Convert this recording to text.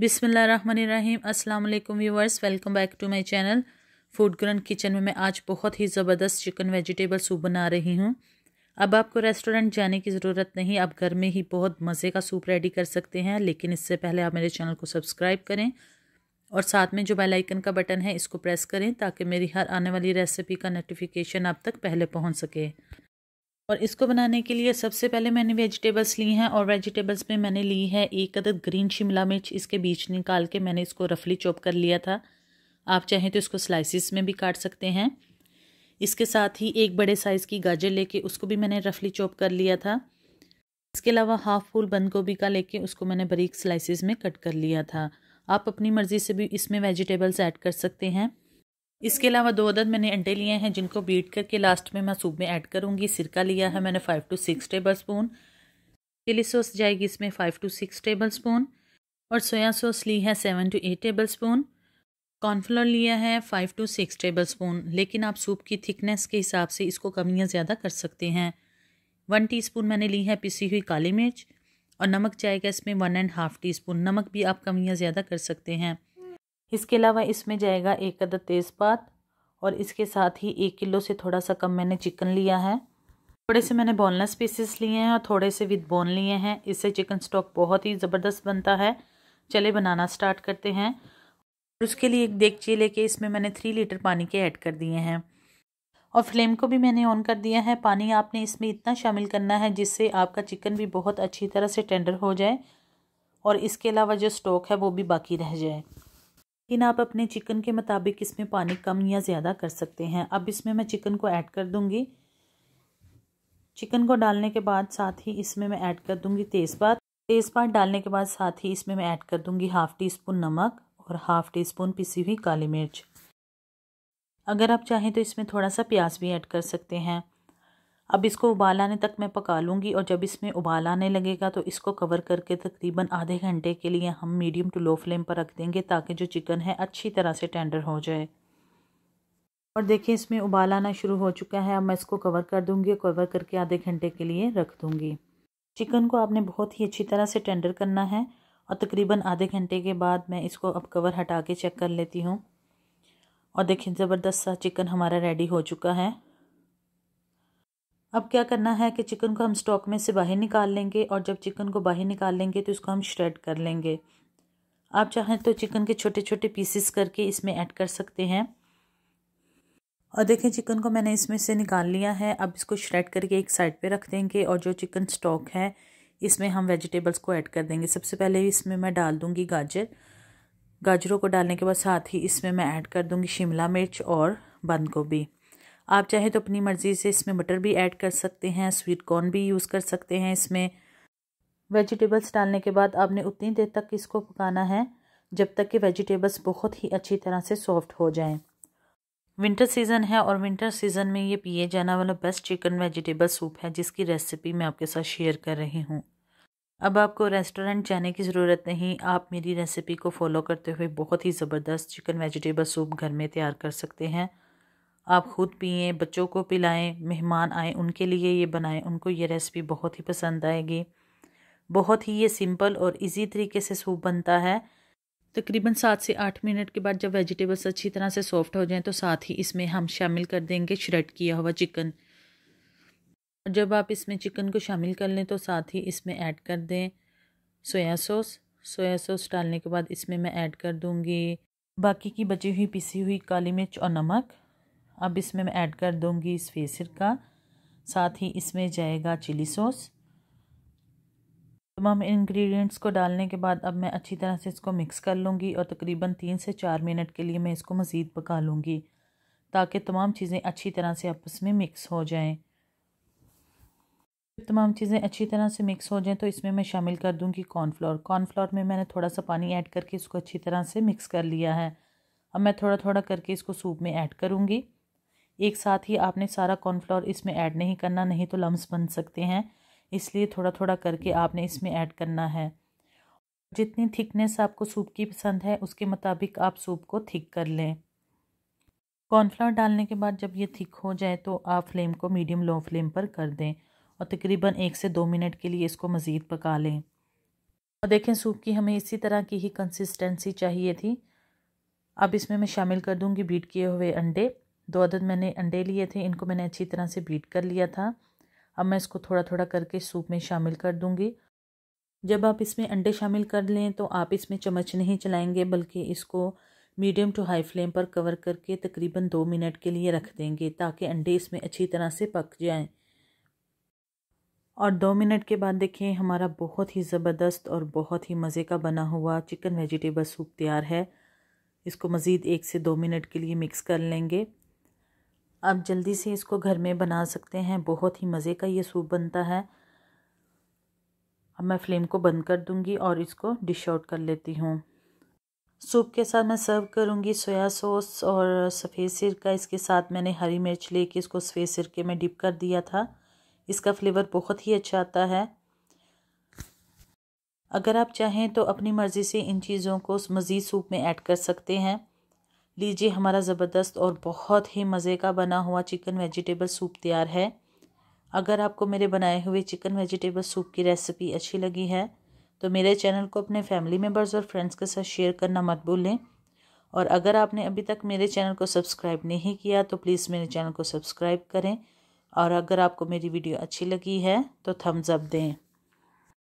बिसमीम् अस्सलाम वालेकुम viewers welcome back to my channel food ग्रन किचन में मैं आज बहुत ही ज़बरदस्त चिकन वेजिटेबल सूप बना रही हूँ अब आपको रेस्टोरेंट जाने की ज़रूरत नहीं आप घर में ही बहुत मज़े का सूप रेडी कर सकते हैं लेकिन इससे पहले आप मेरे चैनल को सब्सक्राइब करें और साथ में जो बेल आइकन का बटन है इसको प्रेस करें ताकि मेरी हर आने वाली रेसिपी का नोटिफिकेशन आप तक पहले पहुँच सके और इसको बनाने के लिए सबसे पहले मैंने वेजिटेबल्स ली हैं और वेजिटेबल्स में मैंने ली है एक अदद ग्रीन शिमला मिर्च इसके बीच निकाल के मैंने इसको रफली चॉप कर लिया था आप चाहें तो इसको स्लाइसिस में भी काट सकते हैं इसके साथ ही एक बड़े साइज़ की गाजर लेके उसको भी मैंने रफली चॉप कर लिया था इसके अलावा हाफ फूल बंद गोभी का लेके उसको मैंने बारीक स्लाइसिस में कट कर लिया था आप अपनी मर्ज़ी से भी इसमें वेजिटेबल्स ऐड कर सकते हैं इसके अलावा दो अदद मैंने अंडे लिए हैं जिनको बीट करके लास्ट में मैं सूप में ऐड करूँगी सिरका लिया है मैंने five to six tablespoon chili sauce जाएगी इसमें five to six tablespoon और सोया सॉस ली है seven to eight tablespoon cornflour लिया है five to six tablespoon लेकिन आप सूप की थिकनेस के हिसाब से इसको कमियाँ ज़्यादा कर सकते हैं वन स्पून मैंने ली है पिसी हुई काली मिर्च और नमक जाएगा इसमें one and half teaspoon नमक भी आप कमियाँ ज़्यादा कर सकते हैं इसके अलावा इसमें जाएगा एक अदद तेज़पात और इसके साथ ही एक किलो से थोड़ा सा कम मैंने चिकन लिया है थोड़े से मैंने बोनलेस पीसेस लिए हैं और थोड़े से विद बोन लिए हैं इससे चिकन स्टॉक बहुत ही ज़बरदस्त बनता है चले बनाना स्टार्ट करते हैं और उसके लिए एक देगची लेके इसमें मैंने थ्री लीटर पानी के ऐड कर दिए हैं और फ्लेम को भी मैंने ऑन कर दिया है पानी आपने इसमें इतना शामिल करना है जिससे आपका चिकन भी बहुत अच्छी तरह से टेंडर हो जाए और इसके अलावा जो स्टॉक है वो भी बाकी रह जाए लेकिन आप अपने चिकन के मुताबिक इसमें पानी कम या ज़्यादा कर सकते हैं अब इसमें मैं चिकन को ऐड कर दूंगी चिकन को डालने के बाद साथ ही इसमें मैं ऐड कर दूंगी तेज़पात तेज़पात डालने के बाद साथ ही इसमें मैं ऐड कर दूंगी हाफ़ टी स्पून नमक और हाफ़ टी स्पून पिसी हुई काली मिर्च अगर आप चाहें तो इसमें थोड़ा सा प्याज भी ऐड कर सकते हैं अब इसको उबाल आने तक मैं पका लूँगी और जब इसमें उबाल आने लगेगा तो इसको कवर करके तकरीबन आधे घंटे के लिए हम मीडियम टू लो फ्लेम पर रख देंगे ताकि जो चिकन है अच्छी तरह से टेंडर हो जाए और देखिए इसमें उबाल आना शुरू हो चुका है अब मैं इसको कवर कर दूँगी कवर करके आधे घंटे के लिए रख दूँगी चिकन को आपने बहुत ही अच्छी तरह से टेंडर करना है और तकरीबन आधे घंटे के बाद मैं इसको अब कवर हटा के चेक कर लेती हूँ और देखिए ज़बरदस्त सा चिकन हमारा रेडी हो चुका है अब क्या करना है कि चिकन को हम स्टॉक में से बाहर निकाल लेंगे और जब चिकन को बाहर निकाल लेंगे तो इसको हम श्रेड कर लेंगे आप चाहें तो चिकन के छोटे छोटे पीसेस करके इसमें ऐड कर सकते हैं और देखें चिकन को मैंने इसमें से निकाल लिया है अब इसको श्रेड करके एक साइड पे रख देंगे और जो चिकन स्टॉक है इसमें हम वेजिटेबल्स को ऐड कर देंगे सबसे पहले इसमें मैं डाल दूँगी गाजर गाजरों को डालने के बाद साथ ही इसमें मैं ऐड कर दूँगी शिमला मिर्च और बंद गोभी आप चाहे तो अपनी मर्ज़ी से इसमें मटर भी ऐड कर सकते हैं स्वीट कॉर्न भी यूज़ कर सकते हैं इसमें वेजिटेबल्स डालने के बाद आपने उतनी देर तक इसको पकाना है जब तक कि वेजिटेबल्स बहुत ही अच्छी तरह से सॉफ्ट हो जाएं। विंटर सीज़न है और विंटर सीज़न में ये पिए जाने वाला बेस्ट चिकन वेजिटेबल सूप है जिसकी रेसिपी मैं आपके साथ शेयर कर रही हूँ अब आपको रेस्टोरेंट जाने की ज़रूरत नहीं आप मेरी रेसिपी को फॉलो करते हुए बहुत ही ज़बरदस्त चिकन वेजिटेबल सूप घर में तैयार कर सकते हैं आप ख़ुद पिए बच्चों को पिलाएं मेहमान आए उनके लिए ये बनाएं उनको ये रेसिपी बहुत ही पसंद आएगी बहुत ही ये सिंपल और इजी तरीके से सूप बनता है तकरीबन सात से आठ मिनट के बाद जब वेजिटेबल्स अच्छी तरह से सॉफ्ट हो जाएं तो साथ ही इसमें हम शामिल कर देंगे श्रेड किया हुआ चिकन जब आप इसमें चिकन को शामिल कर लें तो साथ ही इसमें ऐड कर दें सोया सॉस सोया सॉस डालने के बाद इसमें मैं ऐड कर दूँगी बाकी की बची हुई पिसी हुई काली मिर्च और नमक अब इसमें मैं ऐड कर दूंगी इस फेसर का साथ ही इसमें जाएगा चिली सॉस तमाम इंग्रेडिएंट्स को डालने के बाद अब मैं अच्छी तरह से इसको मिक्स कर लूँगी और तकरीबन तीन से चार मिनट के लिए मैं इसको मज़ीद पका लूँगी ताकि तमाम चीज़ें अच्छी तरह से आपस में मिक्स हो जाएँ तमाम चीज़ें अच्छी तरह से मिक्स हो जाएँ तो इसमें मैं शामिल कर दूँगी कॉर्नफ्लोर कॉर्नफ्लोर में मैंने थोड़ा सा पानी ऐड करके इसको अच्छी तरह से मिक्स कर लिया है अब मैं थोड़ा थोड़ा करके इसको सूप में ऐड करूँगी एक साथ ही आपने सारा कॉर्नफ्लोर इसमें ऐड नहीं करना नहीं तो लम्स बन सकते हैं इसलिए थोड़ा थोड़ा करके आपने इसमें ऐड करना है जितनी थिकनेस आपको सूप की पसंद है उसके मुताबिक आप सूप को थिक कर लें कॉर्नफ्लावर डालने के बाद जब ये थिक हो जाए तो आप फ्लेम को मीडियम लो फ्लेम पर कर दें और तकरीबन एक से दो मिनट के लिए इसको मज़ीद पका लें और देखें सूप की हमें इसी तरह की ही कंसिस्टेंसी चाहिए थी अब इसमें मैं शामिल कर दूँगी बीट किए हुए अंडे दो अदद मैंने अंडे लिए थे इनको मैंने अच्छी तरह से बीट कर लिया था अब मैं इसको थोड़ा थोड़ा करके सूप में शामिल कर दूंगी जब आप इसमें अंडे शामिल कर लें तो आप इसमें चम्मच नहीं चलाएंगे बल्कि इसको मीडियम टू हाई फ्लेम पर कवर करके तकरीबन दो मिनट के लिए रख देंगे ताकि अंडे इसमें अच्छी तरह से पक जाएं और दो मिनट के बाद देखें हमारा बहुत ही ज़बरदस्त और बहुत ही मज़े का बना हुआ चिकन वेजिटेबल सूप तैयार है इसको मज़ीद एक से दो मिनट के लिए मिक्स कर लेंगे आप जल्दी से इसको घर में बना सकते हैं बहुत ही मज़े का ये सूप बनता है अब मैं फ्लेम को बंद कर दूंगी और इसको डिश आउट कर लेती हूँ सूप के साथ मैं सर्व करूँगी सोया सॉस और सफ़ेद सिरका इसके साथ मैंने हरी मिर्च लेके इसको सफ़ेद सिरके में डिप कर दिया था इसका फ्लेवर बहुत ही अच्छा आता है अगर आप चाहें तो अपनी मर्ज़ी से इन चीज़ों को मज़ीद सूप में ऐड कर सकते हैं लीजिए हमारा ज़बरदस्त और बहुत ही मज़े का बना हुआ चिकन वेजिटेबल सूप तैयार है अगर आपको मेरे बनाए हुए चिकन वेजिटेबल सूप की रेसिपी अच्छी लगी है तो मेरे चैनल को अपने फैमिली मेम्बर्स और फ्रेंड्स के साथ शेयर करना मत भूलें और अगर आपने अभी तक मेरे चैनल को सब्सक्राइब नहीं किया तो प्लीज़ मेरे चैनल को सब्सक्राइब करें और अगर आपको मेरी वीडियो अच्छी लगी है तो थम्स अप दें